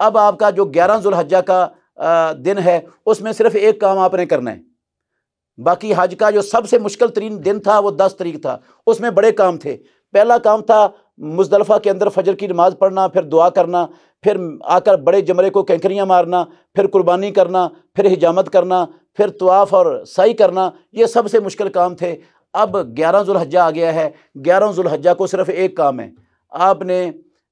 अब आपका जो ग्यारह जुलहजा का दिन है उसमें सिर्फ एक काम आपने करना है बाकी हज का जो सबसे मुश्किल तरीन दिन था वो दस तरीक था उसमें बड़े काम थे पहला काम था मुजदलफ़ा के अंदर फजर की नमाज़ पढ़ना फिर दुआ करना फिर आकर बड़े जमरे को कैंकरियाँ मारना फिर कुर्बानी करना फिर हिजामत करना फिर तवाफ़ और सही करना ये सबसे मुश्किल काम थे अब ग्यारह जुलहजा आ गया है ग्यारह जुलहजा को सिर्फ एक काम है आपने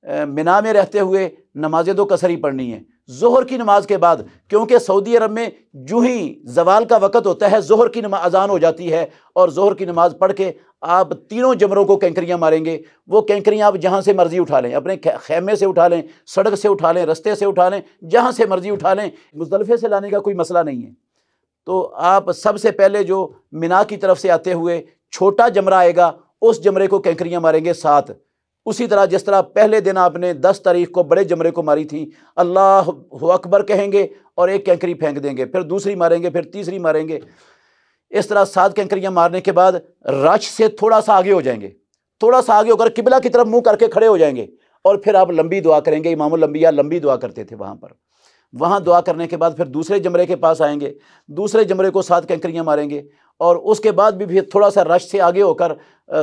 मिना में रहते हुए नमाजें दो कसरी पढ़नी है जहर की नमाज के बाद क्योंकि सऊदी अरब में जू ही जवाल का वक़्त होता है जहर की नमा अजान हो जाती है और जहर की नमाज पढ़ के आप तीनों जमरों को कैंकरियाँ मारेंगे वो कैंकरियाँ आप जहाँ से मर्ज़ी उठा लें अपने खेमे से उठा लें सड़क से उठा लें रस्ते से उठा लें जहाँ से मर्ज़ी उठा लें मुजलफ़े से लाने का कोई मसला नहीं है तो आप सबसे पहले जो मिना की तरफ से आते हुए छोटा जमरा आएगा उस जमरे को कैंकरियाँ मारेंगे साथ उसी तरह जिस तरह पहले दिन आपने दस तारीख को बड़े जमरे को मारी थी अल्लाह अकबर कहेंगे और एक कैंकरी फेंक देंगे फिर दूसरी मारेंगे फिर तीसरी मारेंगे इस तरह सात कैंकरियाँ मारने के बाद रश से थोड़ा सा आगे हो जाएंगे थोड़ा सा आगे होकर किबला की तरफ मुंह करके खड़े हो जाएंगे और फिर आप लंबी दुआ करेंगे इमाम लंबिया लंबी दुआ करते थे वहाँ पर वहाँ दुआ करने के बाद फिर दूसरे जमरे के पास आएंगे दूसरे जमरे को सात कंकरियाँ मारेंगे और उसके बाद भी, फिर थोड़ा सा रश से आगे होकर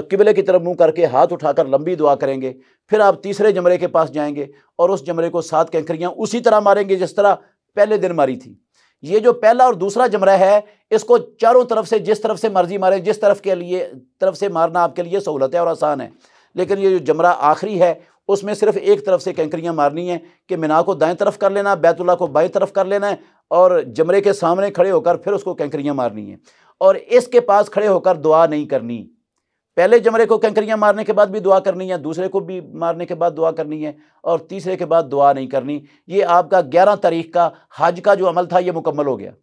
किबले की तरफ मुंह करके हाथ उठाकर लंबी दुआ करेंगे फिर आप तीसरे जमरे के पास जाएंगे और उस जमरे को सात कंकरियाँ उसी तरह मारेंगे जिस तरह पहले दिन मारी थी ये जो पहला और दूसरा जमरा है इसको चारों तरफ से जिस तरफ से मर्जी मारें जिस तरफ के लिए तरफ से मारना आपके लिए सहूलत है और आसान है लेकिन ये जो जमरा आखिरी है उसमें सिर्फ एक तरफ से कंकरियाँ मारनी है कि मिना को दाएं तरफ कर लेना बैतुल्ला को बाएँ तरफ कर लेना है और जमरे के सामने खड़े होकर फिर उसको कंकरियाँ मारनी है और इसके पास खड़े होकर दुआ नहीं करनी पहले जमरे को कंकरियाँ मारने के बाद भी दुआ करनी है दूसरे को भी मारने के बाद दुआ करनी है और तीसरे के बाद दुआ नहीं करनी ये आपका ग्यारह तारीख का हज का जो अमल था ये मुकम्मल हो गया